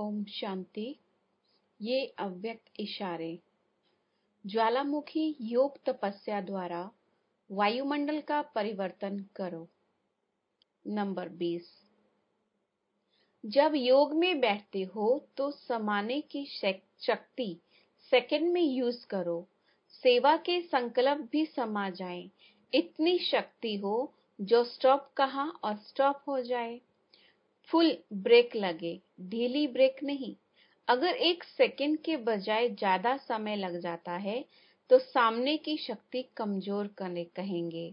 ओम शांति ये अव्यक्त इशारे ज्वालामुखी योग तपस्या द्वारा वायुमंडल का परिवर्तन करो नंबर बीस जब योग में बैठते हो तो समाने की शक्ति सेकंड में यूज करो सेवा के संकल्प भी समा जाए इतनी शक्ति हो जो स्टॉप कहा और स्टॉप हो जाए फुल ब्रेक लगे ढीली ब्रेक नहीं अगर एक सेकंड के बजाय ज्यादा समय लग जाता है तो सामने की शक्ति कमजोर कहेंगे